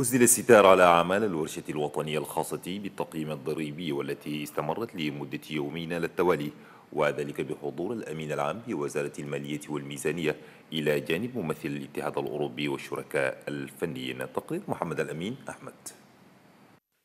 أزل الستار على أعمال الورشة الوطنية الخاصة بالتقييم الضريبي والتي استمرت لمدة يومين على التوالي وذلك بحضور الأمين العام لوزارة المالية والميزانية إلى جانب ممثل الاتحاد الأوروبي والشركاء الفنيين تقرير محمد الأمين أحمد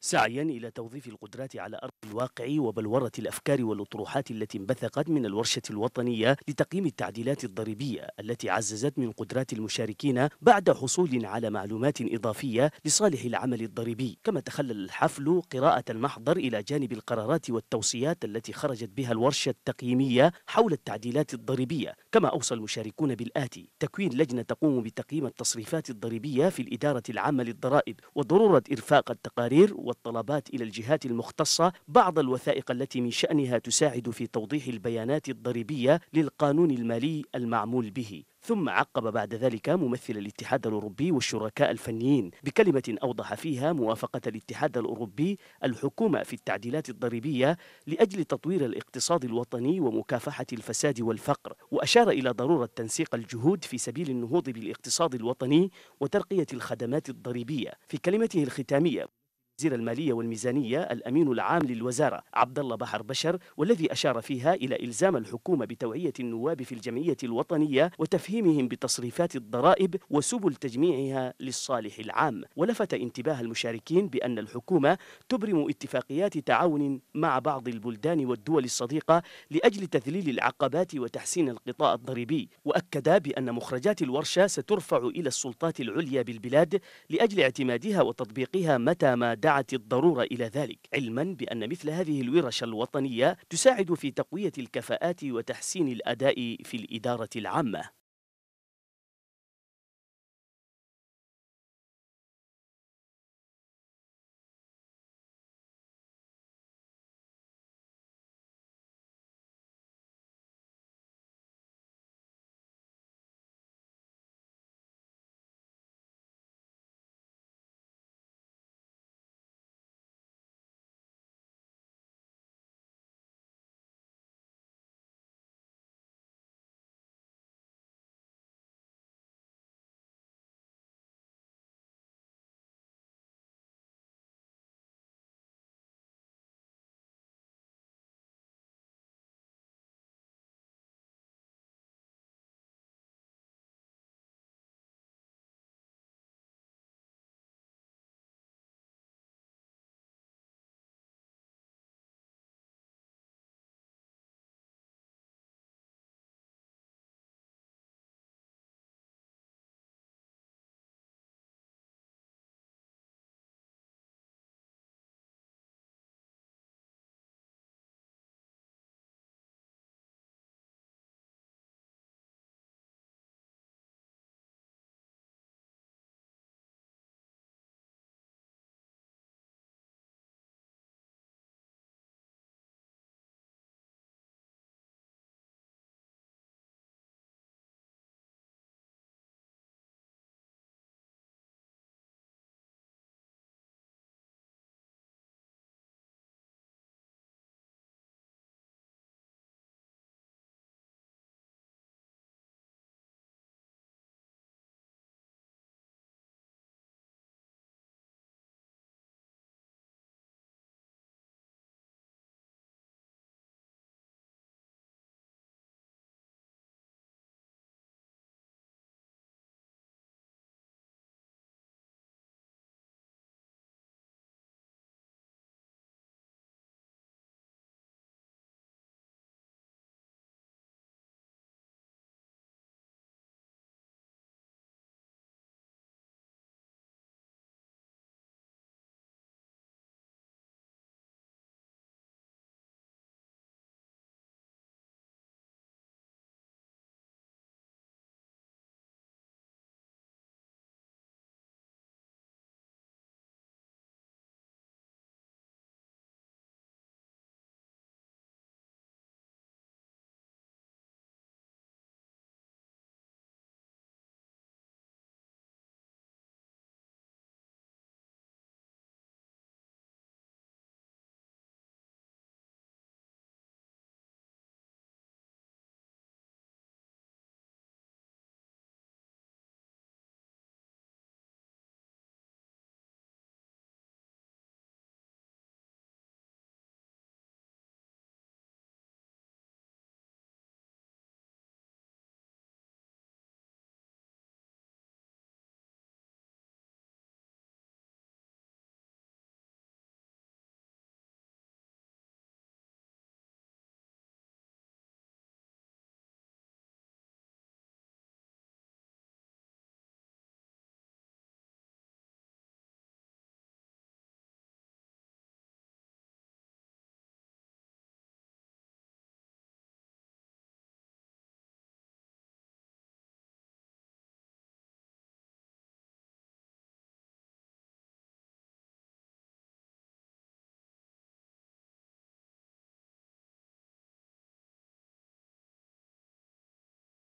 سعيا إلى توظيف القدرات على أرض الواقع وبلورة الأفكار والأطروحات التي انبثقت من الورشة الوطنية لتقييم التعديلات الضريبية التي عززت من قدرات المشاركين بعد حصول على معلومات إضافية لصالح العمل الضريبي كما تخلل الحفل قراءة المحضر إلى جانب القرارات والتوصيات التي خرجت بها الورشة التقييمية حول التعديلات الضريبية كما أوصى المشاركون بالآتي تكوين لجنة تقوم بتقييم التصريفات الضريبية في الإدارة العامة للضرائب وضرورة إرفاق التقارير والطلبات إلى الجهات المختصة بعض الوثائق التي من شأنها تساعد في توضيح البيانات الضريبية للقانون المالي المعمول به ثم عقب بعد ذلك ممثل الاتحاد الأوروبي والشركاء الفنيين بكلمة أوضح فيها موافقة الاتحاد الأوروبي الحكومة في التعديلات الضريبية لأجل تطوير الاقتصاد الوطني ومكافحة الفساد والفقر وأشار إلى ضرورة تنسيق الجهود في سبيل النهوض بالاقتصاد الوطني وترقية الخدمات الضريبية في كلمته الختامية وزير المالية والميزانية الأمين العام للوزارة عبد الله بحر بشر والذي أشار فيها إلى إلزام الحكومة بتوعية النواب في الجمعية الوطنية وتفهيمهم بتصريفات الضرائب وسبل تجميعها للصالح العام ولفت انتباه المشاركين بأن الحكومة تبرم اتفاقيات تعاون مع بعض البلدان والدول الصديقة لأجل تذليل العقبات وتحسين القطاع الضريبي وأكد بأن مخرجات الورشة سترفع إلى السلطات العليا بالبلاد لأجل اعتمادها وتطبيقها متى ما دعت الضرورة إلى ذلك علما بأن مثل هذه الورش الوطنية تساعد في تقوية الكفاءات وتحسين الأداء في الإدارة العامة